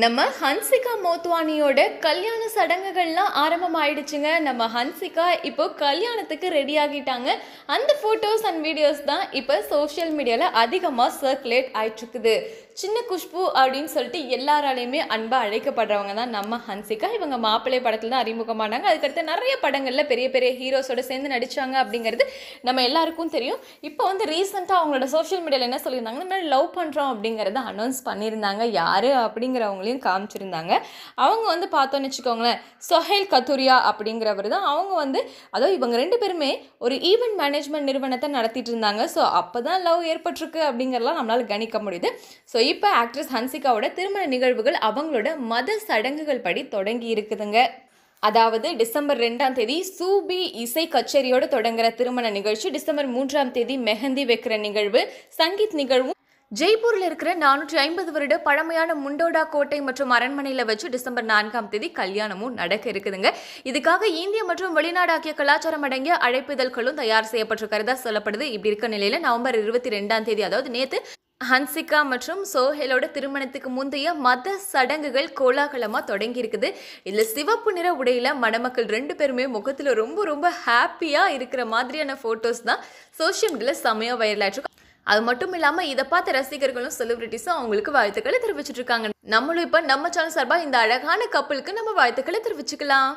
நம்ம ஹன்சிகா மோத்வானியோட கல்யாண சடங்குகள்லாம் ஆரம்பம் ஆயிடுச்சுங்க நம்ம ஹன்சிகா இப்போ கல்யாணத்துக்கு ரெடி ஆகிட்டாங்க அந்த ஃபோட்டோஸ் அண்ட் வீடியோஸ் தான் இப்போ சோஷியல் மீடியாவில் அதிகமாக சர்க்குலேட் ஆயிட்டுருக்குது சின்ன குஷ்பு அப்படின்னு சொல்லிட்டு எல்லாராலையுமே அன்பாக அழைக்கப்படுறவங்க தான் நம்ம ஹன்சிகா இவங்க மாப்பிள்ளை படத்தில் தான் அறிமுகமானாங்க அதுக்கடுத்து நிறைய படங்களில் பெரிய பெரிய ஹீரோஸோட சேர்ந்து நடித்தாங்க அப்படிங்கிறது நம்ம எல்லாருக்கும் தெரியும் இப்போ வந்து ரீசெண்டாக அவங்களோட சோஷியல் மீடியாவில் என்ன சொல்லியிருந்தாங்க நம்ம லவ் பண்ணுறோம் அப்படிங்கிறத அனௌன்ஸ் பண்ணியிருந்தாங்க யார் அப்படிங்கிறவங்களையும் காமிச்சிருந்தாங்க அவங்க வந்து பார்த்தோன்னு வச்சுக்கோங்களேன் சொஹேல் கத்துரியா அப்படிங்கிறவர் தான் அவங்க வந்து அதாவது இவங்க ரெண்டு பேருமே ஒரு ஈவெண்ட் மேனேஜ்மெண்ட் நிறுவனத்தை நடத்திட்டு இருந்தாங்க ஸோ அப்போ தான் லவ் ஏற்பட்டிருக்கு அப்படிங்கிறலாம் நம்மளால் கணிக்க முடியுது ஸோ இப்போ ஆக்ட்ரஸ் ஹன்சிகாவோட திருமண நிகழ்வுகள் அவங்களோட மத சடங்குகள் படி தொடங்கி இருக்குதுங்க அதாவது டிசம்பர் ரெண்டாம் தேதி சூபி இசை கச்சேரியோடு தொடங்குற திருமண நிகழ்ச்சி டிசம்பர் மூன்றாம் தேதி மெஹந்தி வைக்கிற நிகழ்வு சங்கீத் நிகழ்வும் ஜெய்ப்பூரில் இருக்கிற நானூற்றி ஐம்பது வருட பழமையான முண்டோடா கோட்டை மற்றும் அரண்மனையில் வச்சு டிசம்பர் நான்காம் தேதி கல்யாணமும் நடக்க இருக்குதுங்க இதுக்காக இந்திய மற்றும் வெளிநாடு ஆகிய கலாச்சாரம் அடங்கிய அழைப்பிதழ்களும் தயார் செய்யப்பட்டிருக்கிறதா சொல்லப்படுது இப்படி இருக்க நிலையில் நவம்பர் இருபத்தி ரெண்டாம் தேதி அதாவது நேற்று ஹன்சிகா மற்றும் சோஹேலோட திருமணத்துக்கு முந்தைய மத சடங்குகள் கோலாகலமாக தொடங்கி இருக்குது இதில் சிவப்பு நிற உடையில் மணமக்கள் ரெண்டு பேருமே முகத்தில் ரொம்ப ரொம்ப ஹாப்பியாக இருக்கிற மாதிரியான ஃபோட்டோஸ் தான் சோஷியல் மீடியாவில் செமையாக வைரலாயிருக்கும் அது மட்டும் இல்லாமல் இதை பார்த்த ரசிகர்களும் செலிபிரிட்டிஸும் அவங்களுக்கு வாழ்த்துக்களை தெரிவிச்சிட்டு இருக்காங்க நம்மளும் இப்போ நம்ம சேனல் சார்பாக இந்த அழகான கப்பலுக்கு நம்ம வாழ்த்துக்களை தெரிவிச்சுக்கலாம்